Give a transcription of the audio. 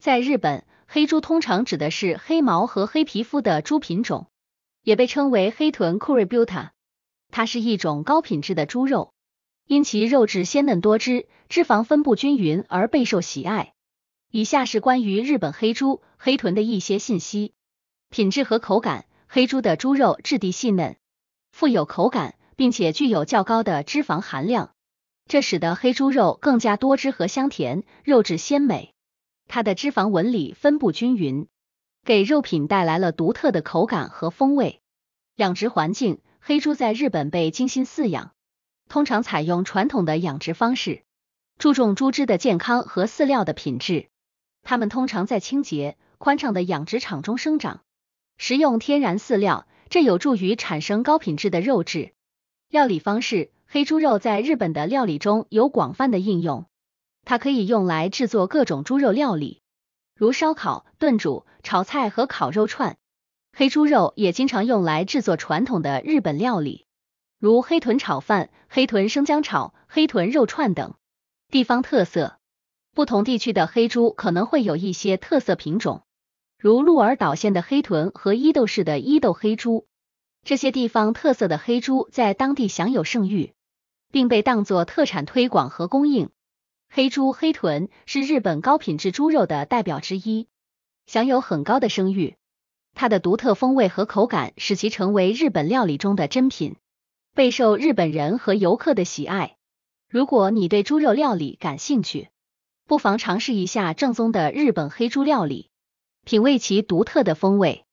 在日本，黑猪通常指的是黑毛和黑皮肤的猪品种，也被称为黑豚 c u r i b u t a 它是一种高品质的猪肉，因其肉质鲜嫩多汁、脂肪分布均匀而备受喜爱。以下是关于日本黑猪、黑豚的一些信息：品质和口感。黑猪的猪肉质地细嫩，富有口感，并且具有较高的脂肪含量，这使得黑猪肉更加多汁和香甜，肉质鲜美。它的脂肪纹理分布均匀，给肉品带来了独特的口感和风味。养殖环境，黑猪在日本被精心饲养，通常采用传统的养殖方式，注重猪只的健康和饲料的品质。它们通常在清洁、宽敞的养殖场中生长，食用天然饲料，这有助于产生高品质的肉质。料理方式，黑猪肉在日本的料理中有广泛的应用。它可以用来制作各种猪肉料理，如烧烤、炖煮、炒菜和烤肉串。黑猪肉也经常用来制作传统的日本料理，如黑豚炒饭、黑豚生姜炒、黑豚肉串等地方特色。不同地区的黑猪可能会有一些特色品种，如鹿儿岛县的黑豚和伊豆市的伊豆黑猪。这些地方特色的黑猪在当地享有盛誉，并被当作特产推广和供应。黑猪黑豚是日本高品质猪肉的代表之一，享有很高的声誉。它的独特风味和口感使其成为日本料理中的珍品，备受日本人和游客的喜爱。如果你对猪肉料理感兴趣，不妨尝试一下正宗的日本黑猪料理，品味其独特的风味。